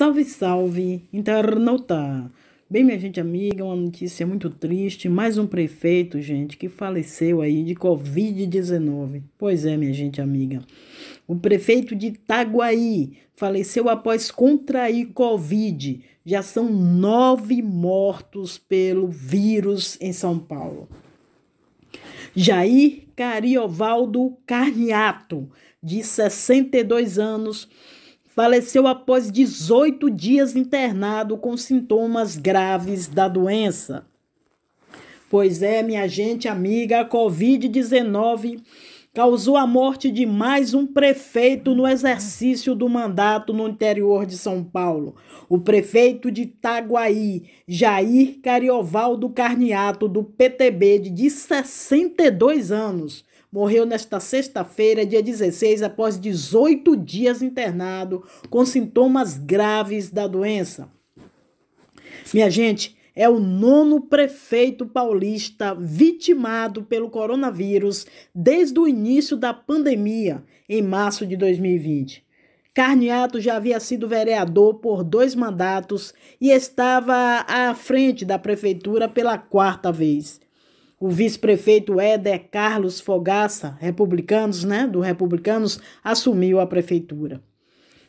Salve, salve, internauta! Bem, minha gente amiga, uma notícia muito triste. Mais um prefeito, gente, que faleceu aí de Covid-19. Pois é, minha gente amiga. O prefeito de Itaguaí faleceu após contrair Covid. Já são nove mortos pelo vírus em São Paulo. Jair Cariovaldo Carniato, de 62 anos, faleceu após 18 dias internado com sintomas graves da doença. Pois é, minha gente amiga, a Covid-19 causou a morte de mais um prefeito no exercício do mandato no interior de São Paulo. O prefeito de Itaguaí, Jair Cariovaldo Carniato, do PTB, de 62 anos, Morreu nesta sexta-feira, dia 16, após 18 dias internado com sintomas graves da doença. Minha gente, é o nono prefeito paulista vitimado pelo coronavírus desde o início da pandemia, em março de 2020. Carniato já havia sido vereador por dois mandatos e estava à frente da prefeitura pela quarta vez o vice-prefeito Éder Carlos Fogaça, republicanos, né, do Republicanos, assumiu a prefeitura.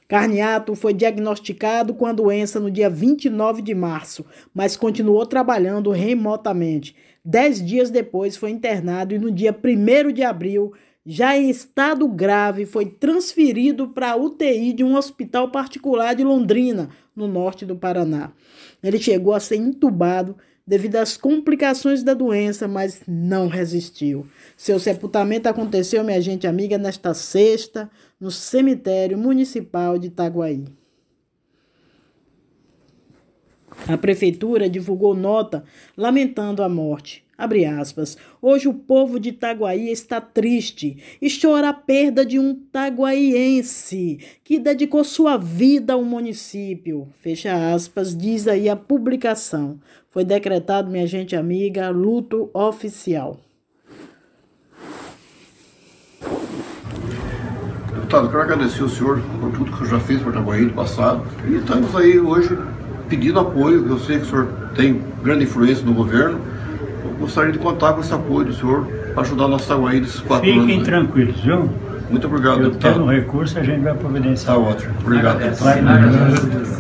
Carniato foi diagnosticado com a doença no dia 29 de março, mas continuou trabalhando remotamente. Dez dias depois foi internado e no dia 1 de abril, já em estado grave, foi transferido para a UTI de um hospital particular de Londrina, no norte do Paraná. Ele chegou a ser entubado devido às complicações da doença, mas não resistiu. Seu sepultamento aconteceu, minha gente amiga, nesta sexta, no cemitério municipal de Itaguaí. A prefeitura divulgou nota lamentando a morte. Abre aspas. Hoje o povo de Itaguaí está triste e chora a perda de um taguaiense que dedicou sua vida ao município. Fecha aspas, diz aí a publicação. Foi decretado, minha gente amiga, luto oficial. Deputado, quero agradecer o senhor por tudo que o senhor já fez para Itaguaí no passado. E estamos aí hoje pedindo apoio. Eu sei que o senhor tem grande influência no governo eu gostaria de contar com esse apoio do senhor para ajudar o nosso Taguaí tá desses quatro Fiquem anos. Fiquem tranquilos, viu? Muito obrigado, Eu deputado. Tendo um recurso, a gente vai providenciar. Está ótimo. Obrigado.